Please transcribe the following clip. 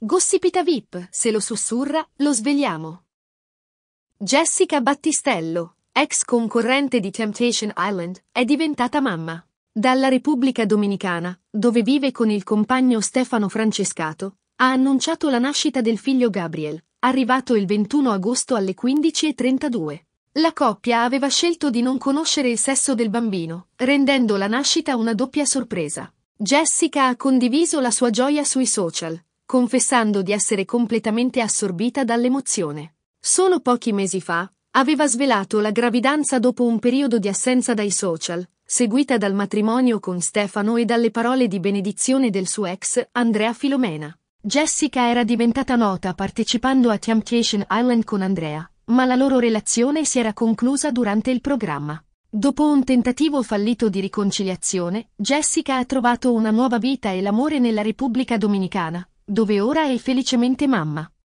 Gossipita VIP, se lo sussurra, lo svegliamo. Jessica Battistello, ex concorrente di Temptation Island, è diventata mamma. Dalla Repubblica Dominicana, dove vive con il compagno Stefano Francescato, ha annunciato la nascita del figlio Gabriel, arrivato il 21 agosto alle 15.32. La coppia aveva scelto di non conoscere il sesso del bambino, rendendo la nascita una doppia sorpresa. Jessica ha condiviso la sua gioia sui social, confessando di essere completamente assorbita dall'emozione. Solo pochi mesi fa, aveva svelato la gravidanza dopo un periodo di assenza dai social, seguita dal matrimonio con Stefano e dalle parole di benedizione del suo ex, Andrea Filomena. Jessica era diventata nota partecipando a Temptation Island con Andrea, ma la loro relazione si era conclusa durante il programma. Dopo un tentativo fallito di riconciliazione, Jessica ha trovato una nuova vita e l'amore nella Repubblica Dominicana, dove ora è felicemente mamma.